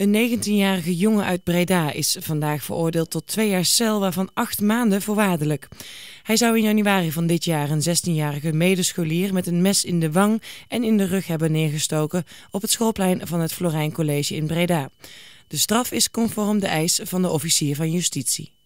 Een 19-jarige jongen uit Breda is vandaag veroordeeld tot twee jaar cel, waarvan acht maanden voorwaardelijk. Hij zou in januari van dit jaar een 16-jarige medescholier met een mes in de wang en in de rug hebben neergestoken op het schoolplein van het Florijn College in Breda. De straf is conform de eis van de officier van justitie.